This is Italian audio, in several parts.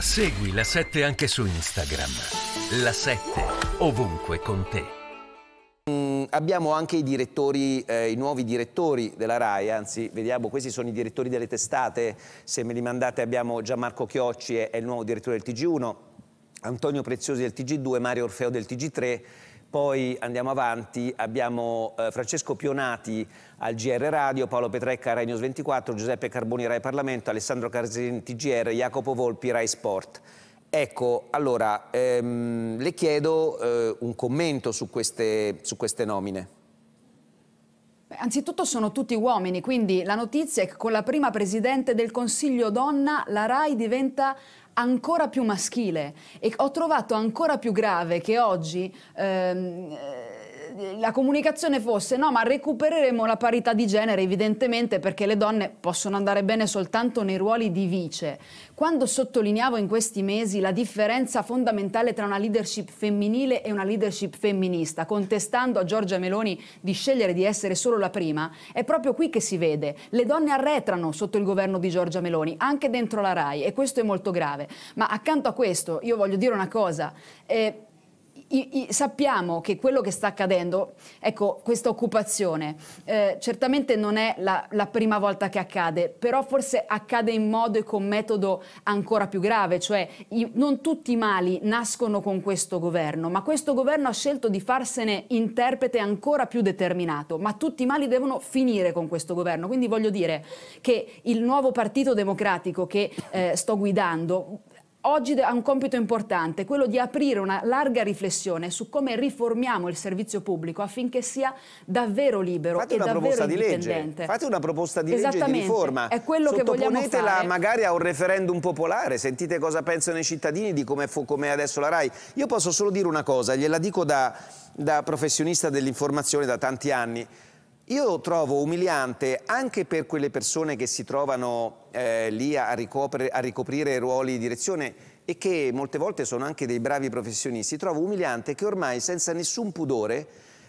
Segui la 7 anche su Instagram. La 7 ovunque con te. Mm, abbiamo anche i direttori, eh, i nuovi direttori della RAI, anzi vediamo, questi sono i direttori delle testate, se me li mandate abbiamo Gianmarco Chiocci, è, è il nuovo direttore del TG1, Antonio Preziosi del TG2, Mario Orfeo del TG3 poi andiamo avanti, abbiamo eh, Francesco Pionati al GR Radio, Paolo Petrecca a Rai News 24, Giuseppe Carboni Rai Parlamento, Alessandro Carsenti TGR, Jacopo Volpi Rai Sport. Ecco, allora, ehm, le chiedo eh, un commento su queste, su queste nomine. Beh, anzitutto sono tutti uomini, quindi la notizia è che con la prima presidente del Consiglio donna la RAI diventa ancora più maschile e ho trovato ancora più grave che oggi ehm, la comunicazione fosse no, ma recupereremo la parità di genere evidentemente perché le donne possono andare bene soltanto nei ruoli di vice. Quando sottolineavo in questi mesi la differenza fondamentale tra una leadership femminile e una leadership femminista, contestando a Giorgia Meloni di scegliere di essere solo la prima, è proprio qui che si vede. Le donne arretrano sotto il governo di Giorgia Meloni, anche dentro la RAI, e questo è molto grave. Ma accanto a questo io voglio dire una cosa. Eh, i, i, sappiamo che quello che sta accadendo, ecco, questa occupazione, eh, certamente non è la, la, prima volta che accade, però forse accade in modo e con metodo ancora più grave, cioè i, non tutti i mali nascono con questo governo, ma questo governo ha scelto di farsene interprete ancora più determinato, ma tutti i mali devono finire con questo governo. Quindi voglio dire che il nuovo Partito Democratico che eh, sto guidando Oggi ha un compito importante, quello di aprire una larga riflessione su come riformiamo il servizio pubblico affinché sia davvero libero Fate e davvero indipendente. Fate una proposta di legge di riforma. È quello che vogliamo fare. magari a un referendum popolare, sentite cosa pensano i cittadini di come è adesso la RAI. Io posso solo dire una cosa, gliela dico da, da professionista dell'informazione da tanti anni. Io trovo umiliante anche per quelle persone che si trovano eh, lì a, a ricoprire ruoli di direzione e che molte volte sono anche dei bravi professionisti, trovo umiliante che ormai senza nessun pudore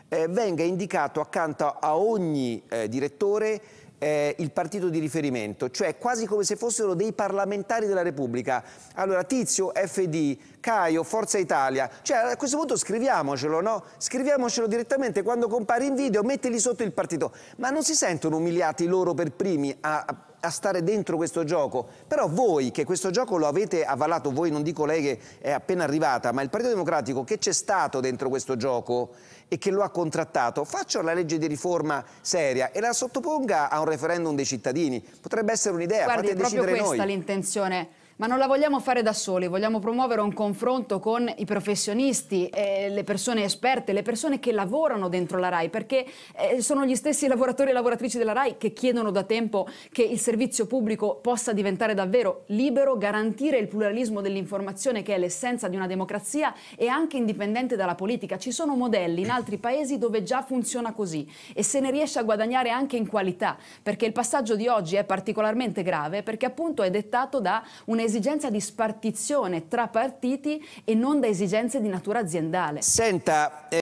eh, venga indicato accanto a ogni eh, direttore eh, il partito di riferimento, cioè quasi come se fossero dei parlamentari della Repubblica. Allora Tizio, FD, Caio, Forza Italia, cioè a questo punto scriviamocelo, no? Scriviamocelo direttamente quando compare in video, mettili sotto il partito. Ma non si sentono umiliati loro per primi a, a a stare dentro questo gioco. Però voi che questo gioco lo avete avvalato, voi non dico lei che è appena arrivata, ma il Partito Democratico che c'è stato dentro questo gioco e che lo ha contrattato, faccia la legge di riforma seria e la sottoponga a un referendum dei cittadini. Potrebbe essere un'idea, fate decidere noi. Guardi, proprio questa l'intenzione ma non la vogliamo fare da soli, vogliamo promuovere un confronto con i professionisti, eh, le persone esperte, le persone che lavorano dentro la RAI, perché eh, sono gli stessi lavoratori e lavoratrici della RAI che chiedono da tempo che il servizio pubblico possa diventare davvero libero, garantire il pluralismo dell'informazione che è l'essenza di una democrazia e anche indipendente dalla politica. Ci sono modelli in altri paesi dove già funziona così e se ne riesce a guadagnare anche in qualità, perché il passaggio di oggi è particolarmente grave perché appunto è dettato da un'esigenza esigenza di spartizione tra partiti e non da esigenze di natura aziendale. Senta, eh...